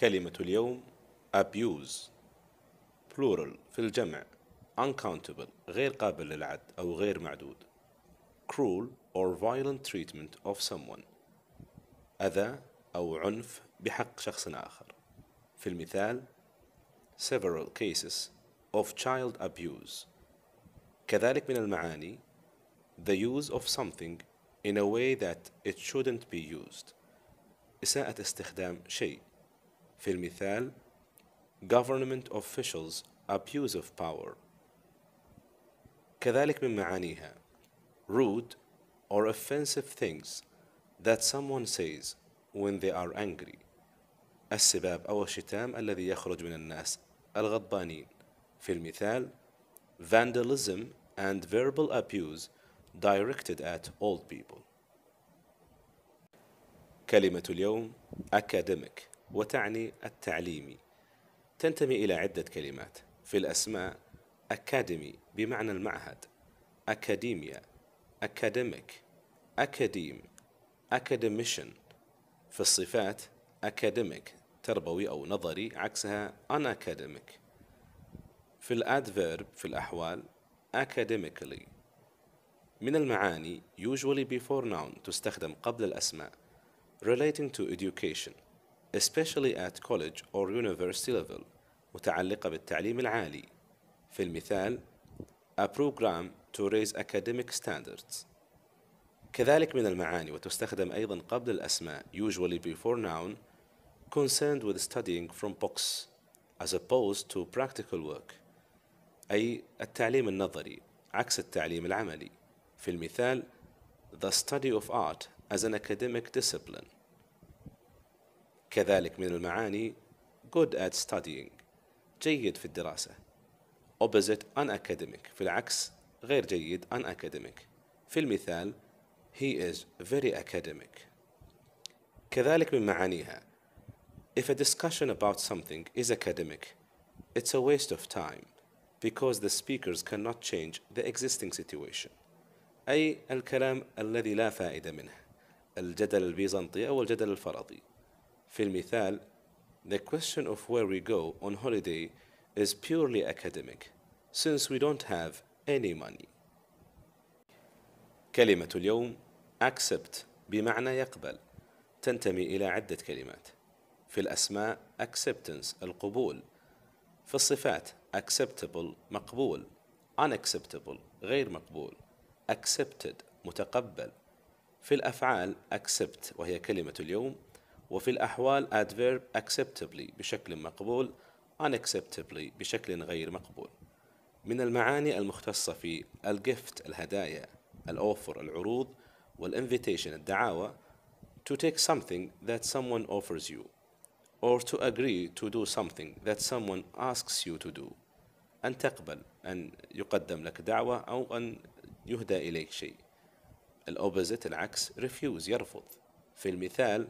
كلمة اليوم abuse plural في الجمع uncountable غير قابل للعد أو غير معدود cruel or violent treatment of someone أذى أو عنف بحق شخص آخر في المثال several cases of child abuse كذلك من المعاني the use of something in a way that it shouldn't be used إساءة استخدام شيء في المثال government officials abuse of power كذلك من معانيها rude or offensive things that someone says when they are angry السباب أو الشتام الذي يخرج من الناس الغضبانين في المثال vandalism and verbal abuse directed at old people كلمة اليوم academic وتعني التعليمي تنتمي إلى عدة كلمات في الأسماء أكاديمي بمعنى المعهد أكاديميا أكاديميك أكاديم أكاديميشن في الصفات أكاديميك تربوي أو نظري عكسها أن أكاديميك في الأدفيرب في الأحوال academically من المعاني usually before noun تستخدم قبل الأسماء relating to education especially at college or university level متعلقة بالتعليم العالي في المثال a program to raise academic standards كذلك من المعاني وتستخدم أيضا قبل الأسماء usually before noun concerned with studying from books as opposed to practical work أي التعليم النظري عكس التعليم العملي في المثال the study of art as an academic discipline كذلك من المعاني good at studying جيد في الدراسة opposite unacademic في العكس غير جيد unacademic في المثال he is very academic كذلك من معانيها if a discussion about something is academic it's a waste of time because the speakers cannot change the existing situation أي الكلام الذي لا فائدة منه الجدل البيزنطي أو الجدل الفرضي في المثال the question of where we go on holiday is purely academic since we don't have any money كلمة اليوم accept بمعنى يقبل تنتمي إلى عدة كلمات في الأسماء acceptance القبول في الصفات acceptable مقبول unacceptable غير مقبول accepted متقبل في الأفعال accept وهي كلمة اليوم وفي الأحوال adverb acceptably بشكل مقبول unacceptably بشكل غير مقبول من المعاني المختصة في الجفت الهدايا الأوفر العروض والانفيتيشن الدعاوى to take something that someone offers you or to agree to do something that someone asks you to do أن تقبل أن يقدم لك دعوة أو أن يهدى إليك شيء الأوبزيت العكس refuse يرفض في المثال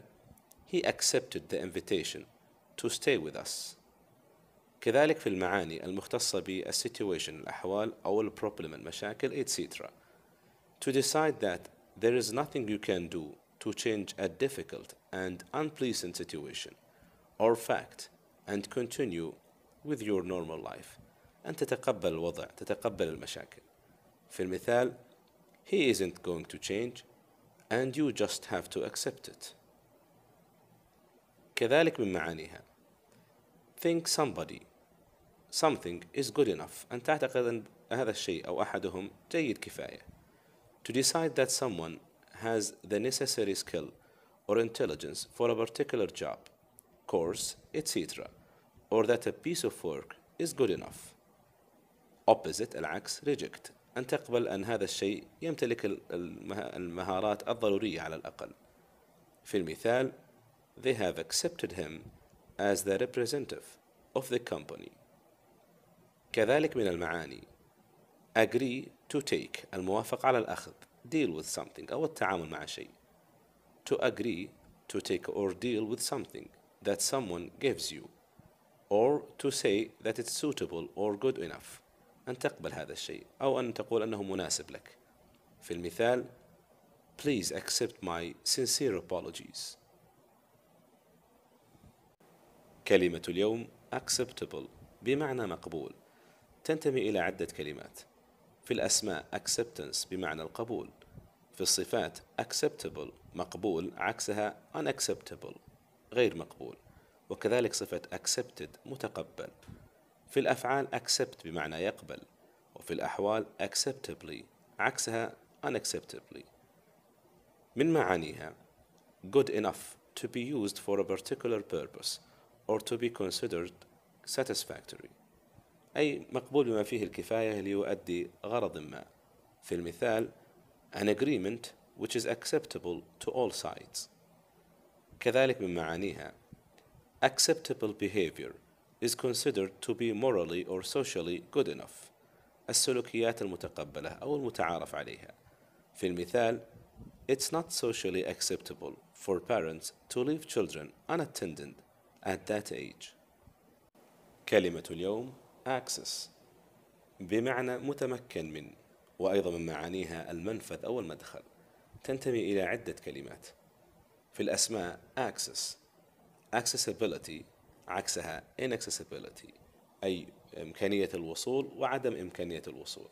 he accepted the invitation to stay with us. كذلك في المعاني المختصة situation, الأحوال أو البروبلم المشاكل etc. To decide that there is nothing you can do to change a difficult and unpleasant situation or fact and continue with your normal life أن تتقبل الوضع تتقبل المشاكل في المثال he isn't going to change and you just have to accept it كذلك من معانيها think somebody something is good enough أن تعتقد أن هذا الشيء أو أحدهم جيد كفاية to decide that someone has the necessary skill or intelligence for a particular job course etc or that a piece of work is good enough opposite العكس reject أن تقبل أن هذا الشيء يمتلك المهارات الضرورية على الأقل في المثال they have accepted him as the representative of the company. كذلك من المعاني agree to take الموافق على الأخذ deal with something أو التعامل مع شيء to agree to take or deal with something that someone gives you or to say that it's suitable or good enough أن تقبل هذا الشيء أو أن تقول أنه مناسب لك في المثال Please accept my sincere apologies كلمة اليوم acceptable بمعنى مقبول تنتمي إلى عدة كلمات في الأسماء acceptance بمعنى القبول في الصفات acceptable مقبول عكسها unacceptable غير مقبول وكذلك صفة accepted متقبل في الأفعال accept بمعنى يقبل وفي الأحوال acceptably عكسها unacceptably من معانيها good enough to be used for a particular purpose or to be considered satisfactory أي مقبول بما فيه الكفاية ليؤدي غرض ما في المثال an agreement which is acceptable to all sides كذلك من معانيها acceptable behavior is considered to be morally or socially good enough السلوكيات المتقبلة أو المتعارف عليها في المثال It's not socially acceptable for parents to leave children unattended at that age كلمة اليوم access بمعنى متمكن من وأيضا من معانيها المنفذ أو المدخل تنتمي إلى عدة كلمات في الأسماء access accessibility عكسها inaccessibility أي إمكانية الوصول وعدم إمكانية الوصول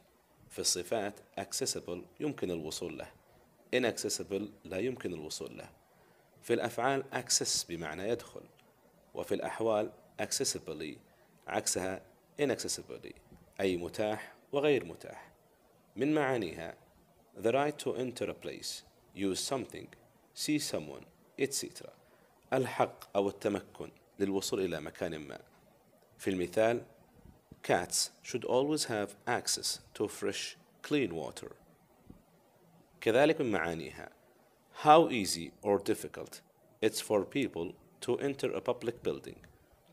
في الصفات accessible يمكن الوصول له inaccessible لا يمكن الوصول له في الأفعال access بمعنى يدخل وفي الأحوال accessibly عكسها inaccessibly أي متاح وغير متاح من معانيها the right to enter a place use something see someone etc الحق أو التمكن للوصول إلى مكان ما في المثال cats should always have access to fresh clean water كذلك من معانيها how easy or difficult it's for people to enter a public building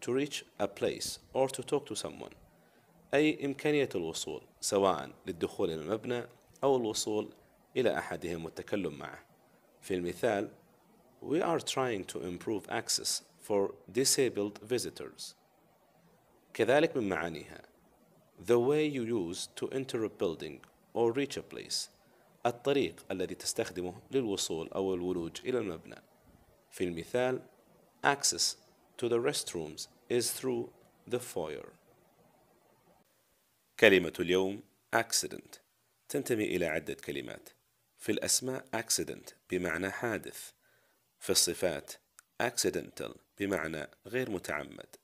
to reach a place or to talk to someone أي إمكانية الوصول سواء للدخول إلى المبنى أو الوصول إلى أحدهم والتكلم معه في المثال We are trying to improve access for disabled visitors كذلك من معانيها The way you use to enter a building or reach a place الطريق الذي تستخدمه للوصول أو الولوج إلى المبنى في المثال Access to the restrooms is through the foyer. كلمة اليوم accident تنتمي إلى عدة كلمات في الأسماء accident بمعنى حادث في الصفات accidental بمعنى غير متعمد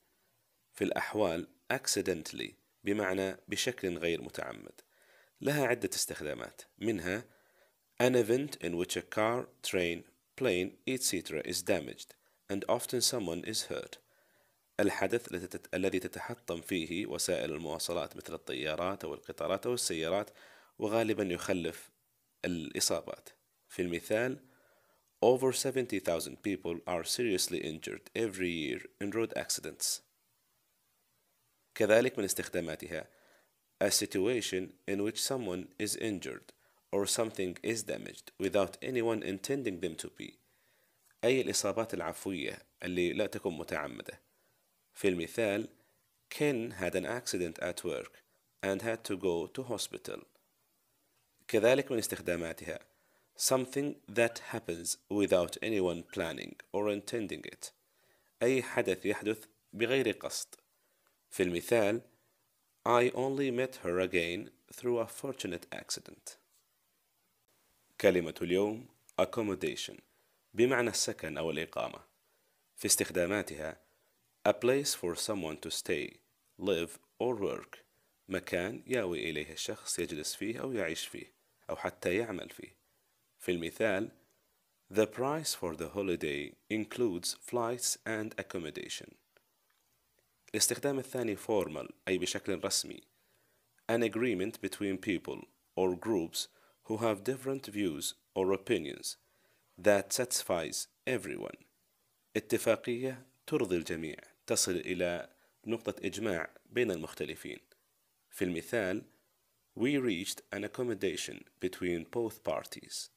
في الأحوال accidentally بمعنى بشكل غير متعمد لها عدة استخدامات منها an event in which a car, train, plane, etc. is damaged and often someone is hurt. الحدث الذي تتحطم فيه وسائل المواصلات مثل الطيارات أو القطارات أو السيارات وغالبا يخلف الإصابات. في المثال Over 70,000 people are seriously injured every year in road accidents. كذلك من استخداماتها a situation in which someone is injured or something is damaged without anyone intending them to be. أي الإصابات العفوية اللي لا تكون متعمدة في المثال Ken had an accident at work and had to go to hospital كذلك من استخداماتها something that happens without anyone planning or intending it أي حدث يحدث بغير قصد في المثال I only met her again through a fortunate accident كلمة اليوم accommodation بمعنى السكن أو الإقامة في استخداماتها a place for someone to stay, live or work مكان يأوي إليه الشخص يجلس فيه أو يعيش فيه أو حتى يعمل فيه في المثال The price for the holiday includes flights and accommodation الاستخدام الثاني formal أي بشكل رسمي An agreement between people or groups who have different views or opinions that satisfies everyone اتفاقية ترضي الجميع تصل إلى نقطة إجماع بين المختلفين في المثال We reached an accommodation between both parties